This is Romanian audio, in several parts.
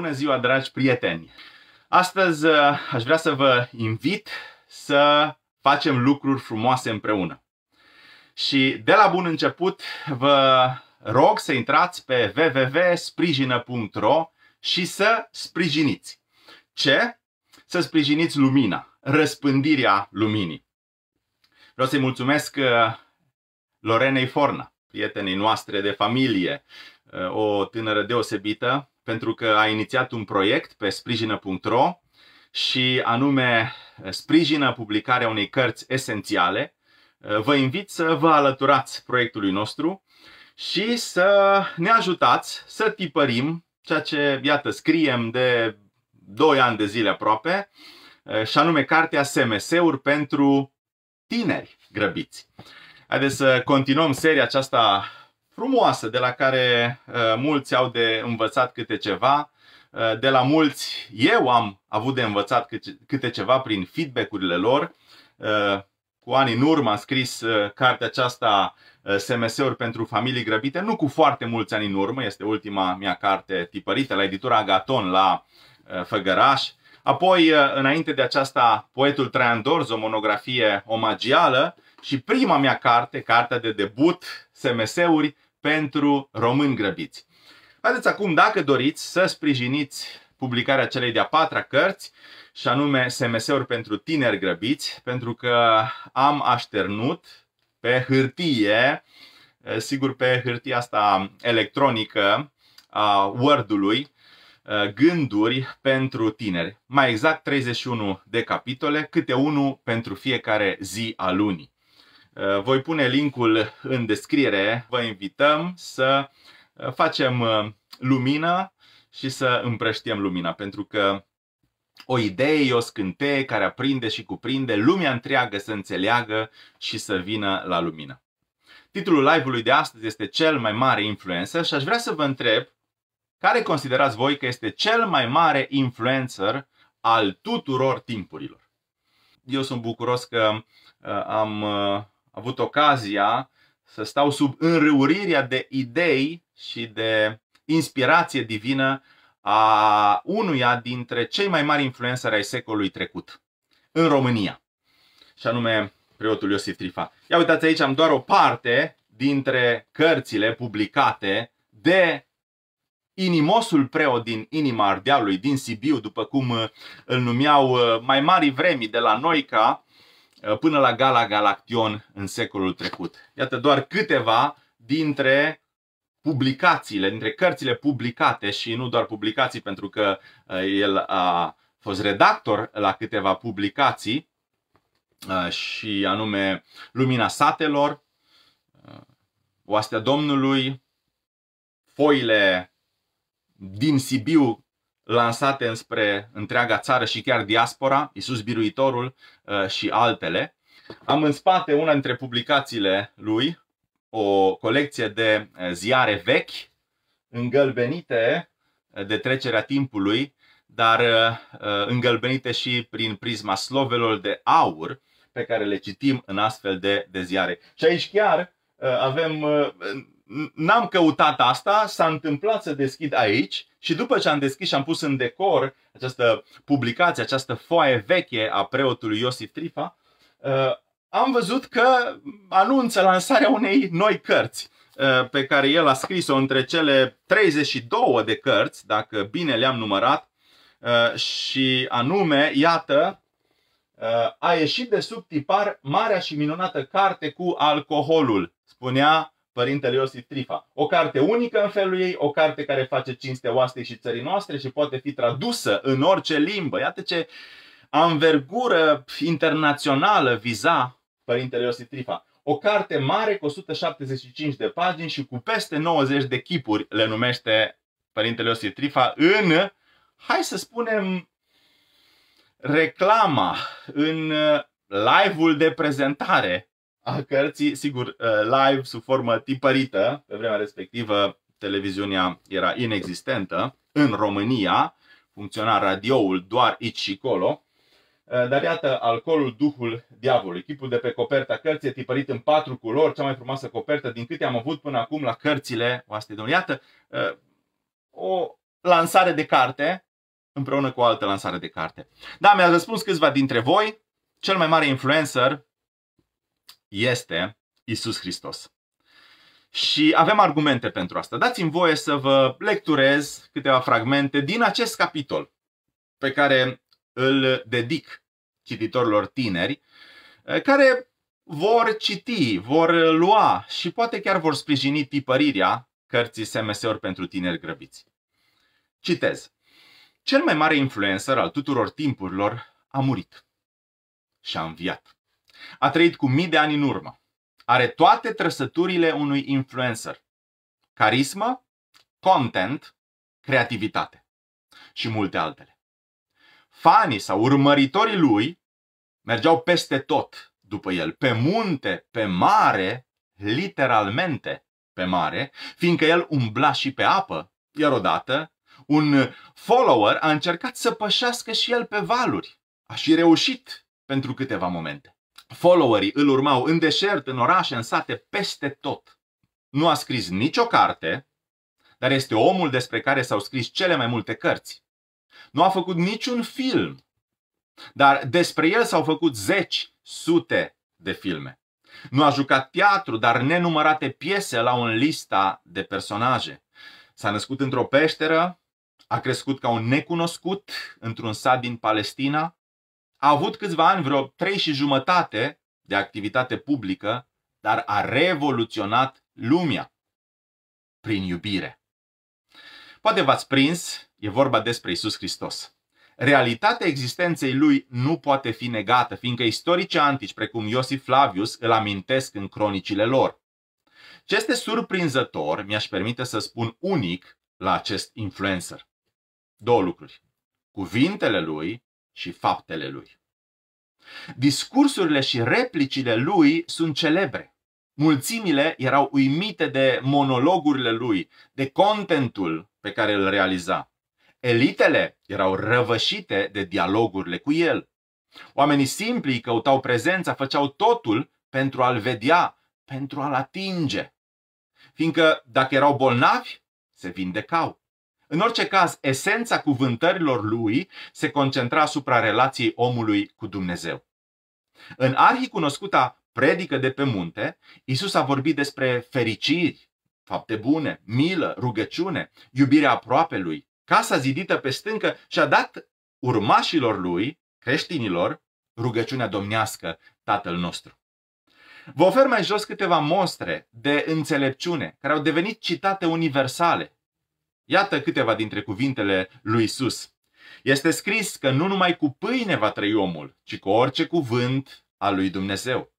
Bună ziua, dragi prieteni! Astăzi uh, aș vrea să vă invit să facem lucruri frumoase împreună. Și de la bun început vă rog să intrați pe www.sprijină.ro și să sprijiniți. Ce? Să sprijiniți lumina, răspândirea luminii. Vreau să-i mulțumesc uh, Lorenei Forna, prietenii noastre de familie, uh, o tânără deosebită pentru că a inițiat un proiect pe sprijină.ro și anume eh, sprijină publicarea unei cărți esențiale. Eh, vă invit să vă alăturați proiectului nostru și să ne ajutați să tipărim ceea ce, iată, scriem de 2 ani de zile aproape, eh, și anume cartea SMS-uri pentru tineri grăbiți. Haideți să continuăm seria aceasta frumoasă, de la care uh, mulți au de învățat câte ceva, uh, de la mulți eu am avut de învățat câte ceva prin feedback-urile lor. Uh, cu ani în urmă am scris cartea aceasta SMS-uri pentru familii grăbite, nu cu foarte mulți ani în urmă, este ultima mea carte tipărită la editura Agaton la Făgăraș. Apoi, înainte de aceasta, Poetul Traian Dorz, o monografie omagială și prima mea carte, cartea de debut, SMS-uri pentru români grăbiți. Haideți acum, dacă doriți, să sprijiniți publicarea celei de-a patra cărți, și anume SMS-uri pentru tineri grăbiți, pentru că am așternut pe hârtie, sigur pe hârtia asta electronică a Word-ului, gânduri pentru tineri. Mai exact 31 de capitole, câte unul pentru fiecare zi a lunii. Eh, voi pune linkul în descriere. Vă invităm să eh, facem eh, lumină și să împrăștiem lumina, pentru că o idee, o scânteie care aprinde și cuprinde lumea întreagă să înțeleagă și să vină la lumină. Titlul live-ului de astăzi este Cel mai mare influencer și aș vrea să vă întreb care considerați voi că este cel mai mare influencer al tuturor timpurilor. Eu sunt bucuros că am avut ocazia să stau sub înrăurirea de idei și de inspirație divină a unuia dintre cei mai mari influențări ai secolului trecut în România, și anume preotul Iosif Trifa. Ia uitați aici, am doar o parte dintre cărțile publicate de inimosul preot din inima Ardealului, din Sibiu, după cum îl numeau uh, mai mari vremi de la Noica, Uh, până la Gala Galaction în secolul trecut. Iată doar câteva dintre publicațiile, dintre cărțile publicate și nu doar publicații pentru că uh, el a fost redactor la câteva publicații uh, și anume Lumina Satelor, Oastea Domnului, Foile din Sibiu lansate înspre întreaga țară și chiar diaspora, Isus Biruitorul uh, și altele. Am în spate una dintre publicațiile lui, o colecție de uh, ziare vechi, îngălbenite uh, de trecerea timpului, dar îngălbenite și prin prisma slovelor de aur pe care le citim în astfel de, de ziare. Și aici chiar avem n-am căutat asta, s-a întâmplat să deschid aici și după ce am deschis și am pus în decor această publicație, această foaie veche a preotului Iosif Trifa, uh, am văzut că anunță lansarea unei noi cărți uh, pe care el a scris-o între cele 32 de cărți, dacă bine le-am numărat, uh, și anume, iată, a ieșit de sub tipar marea și minunată carte cu alcoolul, spunea Părintele Iosif Trifa. O carte unică în felul ei, o carte care face cinste oastei și țării noastre și poate fi tradusă în orice limbă. Iată ce anvergură internațională viza Părintele Iosif Trifa. O carte mare cu 175 de pagini și cu peste 90 de chipuri le numește Părintele Iosif Trifa în, hai să spunem, reclama, în uh, live-ul de prezentare a cărții, sigur, uh, live, sub formă tipărită, pe vremea respectivă televiziunea era inexistentă, în România funcționa radioul doar aici și colo, uh, dar iată, alcoolul, duhul diavolului, chipul de pe coperta cărții, tipărit în patru culori, cea mai frumoasă copertă din câte am avut până acum la cărțile oaste de Iată, uh, o lansare de carte împreună cu o altă lansare de carte. Da, mi a răspuns câțiva dintre voi. Cel mai mare influencer este Isus Hristos. Și avem argumente pentru asta. Dați-mi voie să vă lecturez câteva fragmente din acest capitol pe care îl dedic cititorilor tineri eh, care vor citi, vor lua și poate chiar vor sprijini tipărirea cărții SMS-uri pentru tineri grăbiți. Citez. Cel mai mare influencer al tuturor timpurilor a murit și a înviat. A trăit cu mii de ani în urmă. Are toate trăsăturile unui influencer. Carismă, content, creativitate și multe altele. Fanii sau urmăritorii lui mergeau peste tot după el, pe munte, pe mare, literalmente pe mare, fiindcă el umbla și pe apă, iar odată un follower a încercat să pășească și el pe valuri. A și reușit pentru câteva momente followerii îl urmau în deșert, în orașe, în sate, peste tot. Nu a scris nicio carte, dar este omul despre care s-au scris cele mai multe cărți. Nu a făcut niciun film, dar despre el s-au făcut zeci, sute de filme. Nu a jucat teatru, dar nenumărate piese la o lista de personaje. S-a născut într-o peșteră, a crescut ca un necunoscut într-un sat din Palestina, a avut câțiva ani, vreo trei și jumătate de activitate publică, dar a revoluționat lumea prin iubire. Poate v-ați prins, e vorba despre Isus Hristos. Realitatea existenței lui nu poate fi negată, fiindcă istorici antici precum Iosif Flavius îl amintesc în cronicile lor. Ce este surprinzător, mi-aș permite să spun unic la acest influencer. Două lucruri. Cuvintele lui și faptele lui. Discursurile și replicile lui sunt celebre. Mulțimile erau uimite de monologurile lui, de contentul pe care îl realiza. Elitele erau răvășite de dialogurile cu el. Oamenii simpli căutau prezența, făceau totul pentru a-l vedea, pentru a-l atinge. Fiindcă dacă erau bolnavi, se vindecau. În orice caz, esența cuvântărilor lui se concentra asupra relației omului cu Dumnezeu. În arhicunoscuta predică de pe munte, Isus a vorbit despre fericiri, fapte bune, milă, rugăciune, iubirea lui, casa zidită pe stâncă și a dat urmașilor lui, creștinilor, rugăciunea domnească Tatăl nostru. Vă ofer mai jos câteva mostre de înțelepciune care au devenit citate universale Iată câteva dintre cuvintele lui Isus. Este scris că nu numai cu pâine va trăi omul, ci cu orice cuvânt al lui Dumnezeu.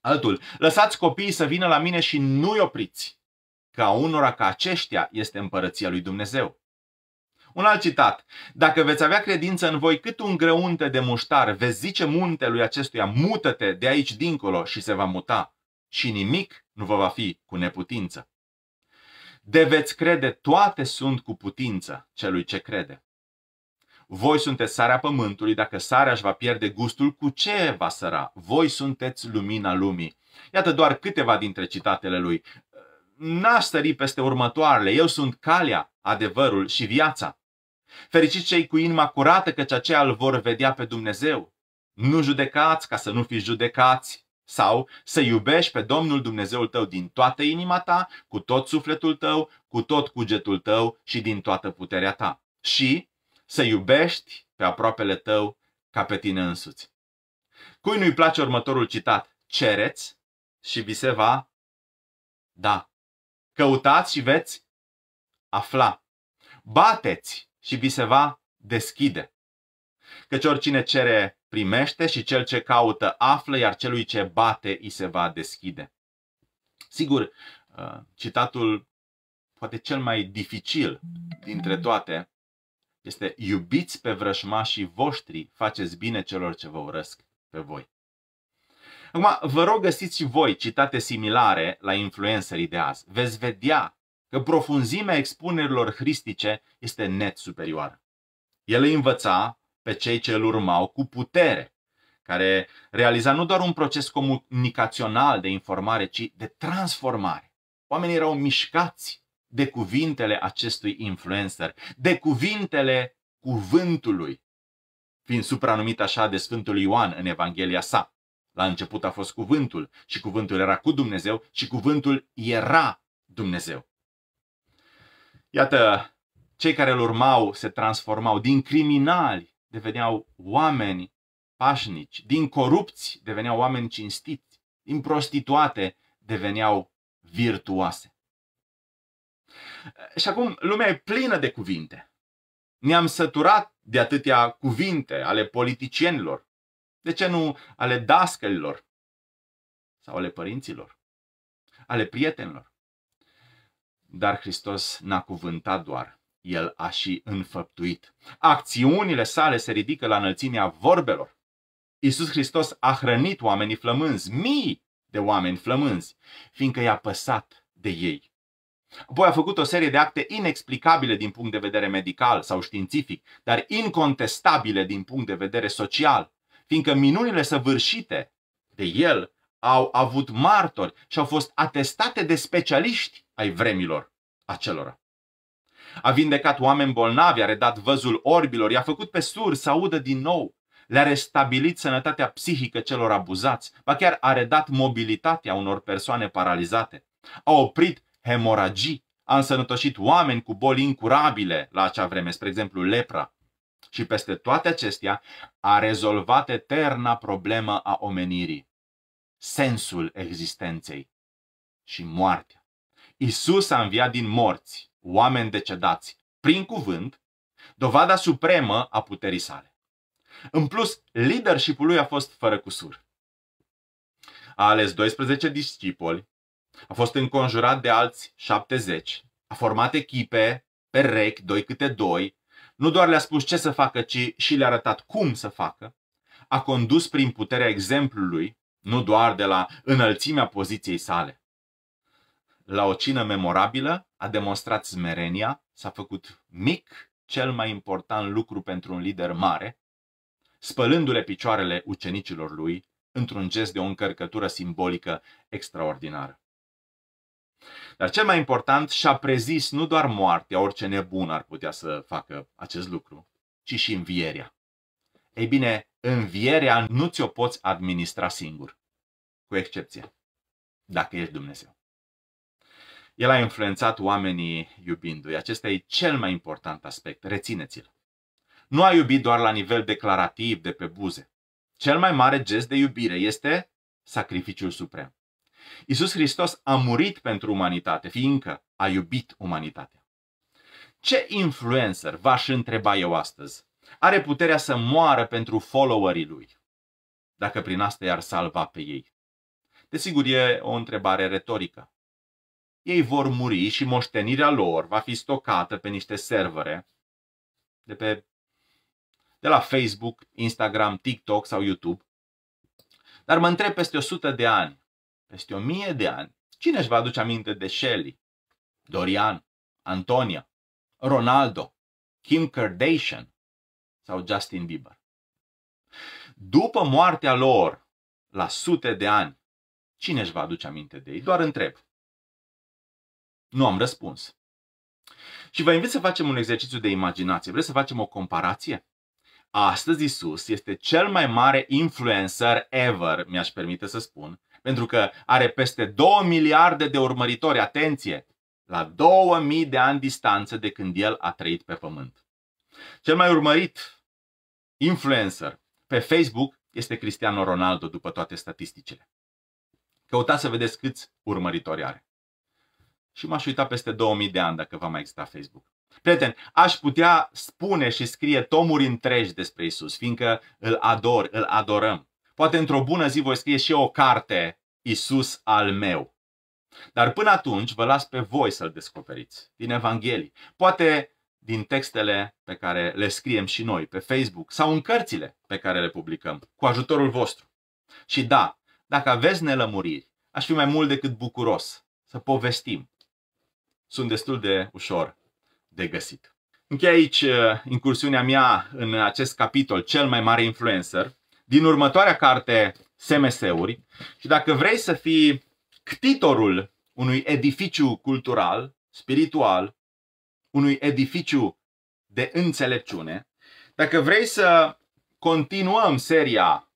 Altul, lăsați copiii să vină la mine și nu-i opriți, că a unora ca aceștia este împărăția lui Dumnezeu. Un alt citat. Dacă veți avea credință în voi cât un grăunte de muștar, veți zice muntelui acestuia, mută-te de aici dincolo și se va muta. Și nimic nu vă va fi cu neputință. De veți crede, toate sunt cu putință celui ce crede. Voi sunteți sarea pământului, dacă sarea își va pierde gustul, cu ce va săra? Voi sunteți lumina lumii. Iată doar câteva dintre citatele lui. N-aș sări peste următoarele. Eu sunt calea, adevărul și viața. Fericiți cei cu inima curată, căci aceia îl vor vedea pe Dumnezeu. Nu judecați ca să nu fiți judecați. Sau să iubești pe Domnul Dumnezeul tău din toată inima ta, cu tot sufletul tău, cu tot cugetul tău și din toată puterea ta. Și să iubești pe aproapele tău ca pe tine însuți. Cui nu-i place următorul citat? Cereți și vi se va da. Căutați și veți afla. Bateți și vi se va deschide. Căci oricine cere primește și cel ce caută află, iar celui ce bate îi se va deschide. Sigur, uh, citatul poate cel mai dificil dintre toate este iubiți pe vrășmașii voștri, faceți bine celor ce vă urăsc pe voi. Acum, vă rog găsiți și voi citate similare la influencerii de azi. Veți vedea că profunzimea expunerilor hristice este net superioară. El îi învăța pe cei ce îl urmau cu putere, care realiza nu doar un proces comunicațional de informare, ci de transformare. Oamenii erau mișcați de cuvintele acestui influencer, de cuvintele cuvântului, fiind supranumit așa de Sfântul Ioan în Evanghelia sa. La început a fost cuvântul și cuvântul era cu Dumnezeu și cuvântul era Dumnezeu. Iată, cei care îl urmau se transformau din criminali deveneau oameni pașnici, din corupți deveneau oameni cinstiți, din prostituate deveneau virtuoase. Și acum lumea e plină de cuvinte. Ne-am săturat de atâtea cuvinte ale politicienilor, de ce nu ale dascălilor sau ale părinților, ale prietenilor. Dar Hristos n-a cuvântat doar, el a și înfăptuit. Acțiunile sale se ridică la înălțimea vorbelor. Iisus Hristos a hrănit oamenii flămânzi, mii de oameni flămânzi, fiindcă i-a păsat de ei. Apoi a făcut o serie de acte inexplicabile din punct de vedere medical sau științific, dar incontestabile din punct de vedere social, fiindcă minunile săvârșite de el au avut martori și au fost atestate de specialiști ai vremilor acelora a vindecat oameni bolnavi, a redat văzul orbilor, i-a făcut pe suri să audă din nou, le-a restabilit sănătatea psihică celor abuzați, ba chiar a redat mobilitatea unor persoane paralizate, a oprit hemoragii, a însănătoșit oameni cu boli incurabile la acea vreme, spre exemplu lepra. Și peste toate acestea a rezolvat eterna problemă a omenirii, sensul existenței și moartea. Isus a înviat din morți oameni decedați prin cuvânt, dovada supremă a puterii sale. În plus, leadership-ul lui a fost fără cusur. A ales 12 discipoli, a fost înconjurat de alți 70, a format echipe pe rec, doi câte doi, nu doar le-a spus ce să facă, ci și le-a arătat cum să facă, a condus prin puterea exemplului, nu doar de la înălțimea poziției sale la o cină memorabilă, a demonstrat smerenia, s-a făcut mic, cel mai important lucru pentru un lider mare, spălându-le picioarele ucenicilor lui într-un gest de o încărcătură simbolică extraordinară. Dar cel mai important și-a prezis nu doar moartea, orice nebun ar putea să facă acest lucru, ci și învierea. Ei bine, învierea nu ți-o poți administra singur, cu excepție, dacă ești Dumnezeu. El a influențat oamenii iubindu-i. Acesta e cel mai important aspect. Rețineți-l. Nu a iubit doar la nivel declarativ, de pe buze. Cel mai mare gest de iubire este sacrificiul suprem. Iisus Hristos a murit pentru umanitate, fiindcă a iubit umanitatea. Ce influencer, v-aș întreba eu astăzi, are puterea să moară pentru followerii lui, dacă prin asta i-ar salva pe ei? Desigur, e o întrebare retorică ei vor muri și moștenirea lor va fi stocată pe niște servere de pe de la Facebook, Instagram, TikTok sau YouTube. Dar mă întreb peste 100 de ani, peste 1000 de ani, cine își va aduce aminte de Shelley, Dorian, Antonia, Ronaldo, Kim Kardashian sau Justin Bieber? După moartea lor, la sute de ani, cine își va aduce aminte de ei? Doar întreb. Nu am răspuns. Și vă invit să facem un exercițiu de imaginație. Vreți să facem o comparație? Astăzi Isus este cel mai mare influencer ever, mi-aș permite să spun, pentru că are peste 2 miliarde de urmăritori, atenție, la 2000 de ani distanță de când el a trăit pe pământ. Cel mai urmărit influencer pe Facebook este Cristiano Ronaldo, după toate statisticile. Căutați să vedeți câți urmăritori are și m-aș uita peste 2000 de ani dacă va mai exista Facebook. Prieten, aș putea spune și scrie tomuri întregi despre Isus, fiindcă îl ador, îl adorăm. Poate într-o bună zi voi scrie și eu o carte, Isus al meu. Dar până atunci vă las pe voi să-l descoperiți, din Evanghelii. Poate din textele pe care le scriem și noi pe Facebook sau în cărțile pe care le publicăm, cu ajutorul vostru. Și da, dacă aveți nelămuriri, aș fi mai mult decât bucuros să povestim, sunt destul de ușor de găsit. Închei aici uh, incursiunea mea în acest capitol, cel mai mare influencer, din următoarea carte, SMS-uri. Și dacă vrei să fii ctitorul unui edificiu cultural, spiritual, unui edificiu de înțelepciune, dacă vrei să continuăm seria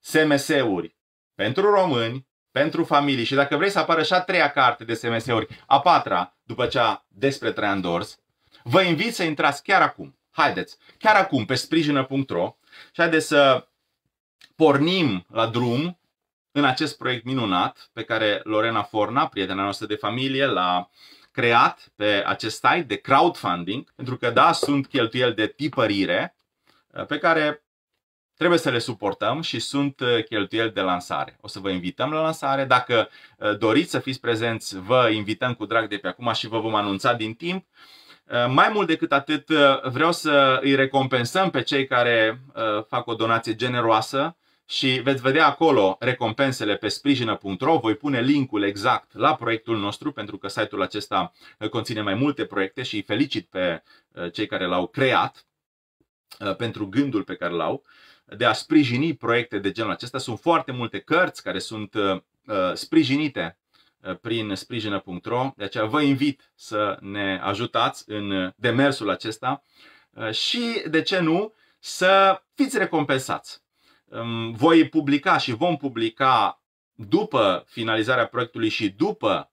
SMS-uri pentru români, pentru familii. Și dacă vrei să apară și a treia carte de SMS-uri, a patra, după cea despre Traian Dors, vă invit să intrați chiar acum. Haideți, chiar acum pe sprijină.ro și haideți să pornim la drum în acest proiect minunat pe care Lorena Forna, prietena noastră de familie, l-a creat pe acest site de crowdfunding, pentru că da, sunt cheltuieli de tipărire pe care trebuie să le suportăm și sunt uh, cheltuieli de lansare. O să vă invităm la lansare. Dacă uh, doriți să fiți prezenți, vă invităm cu drag de pe acum și vă vom anunța din timp. Uh, mai mult decât atât, vreau să îi recompensăm pe cei care fac o donație generoasă și veți vedea acolo recompensele pe sprijină.ro. Voi pune linkul exact la proiectul nostru pentru că site-ul acesta conține mai multe proiecte și îi felicit pe cei care l-au creat pentru gândul pe care l-au de a sprijini proiecte de genul acesta. Sunt foarte multe cărți care sunt uh, uh, sprijinite uh, prin sprijină.ro, de aceea vă invit să ne ajutați în demersul acesta și, de ce nu, să fiți recompensați. Um, voi publica și vom publica după finalizarea proiectului și după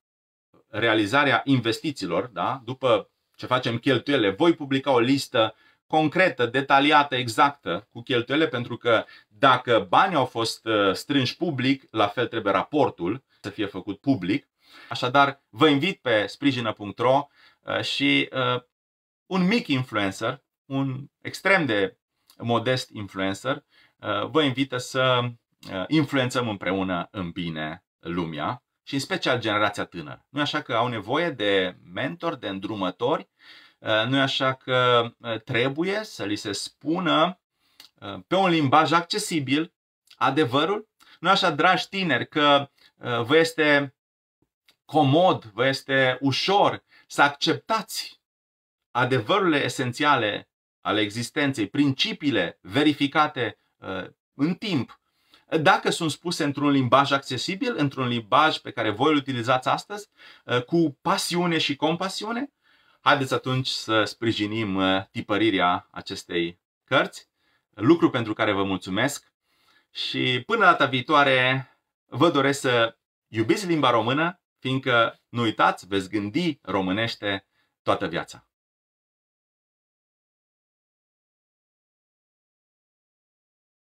realizarea investițiilor, da? după ce facem cheltuielile, voi publica o listă concretă, detaliată, exactă cu cheltuielile, pentru că dacă banii au fost uh, strânși public, la fel trebuie raportul să fie făcut public. Așadar, vă invit pe sprijină.ro uh, și uh, un mic influencer, un extrem de modest influencer, vă invită să influențăm împreună în bine lumea și în special generația tânără. Nu așa că au nevoie de mentori, de îndrumători Eh, nu așa că eh, trebuie să li se spună eh, pe un limbaj accesibil adevărul? nu așa, dragi tineri, că vă este comod, vă este ușor să acceptați adevărurile esențiale ale existenței, principiile verificate în timp, dacă sunt spuse într-un limbaj accesibil, într-un limbaj pe care voi îl utilizați astăzi, cu pasiune și compasiune, Haideți atunci să sprijinim uh, tipărirea acestei cărți, lucru pentru care vă mulțumesc și până data viitoare vă doresc să iubiți limba română, fiindcă nu uitați, veți gândi românește toată viața.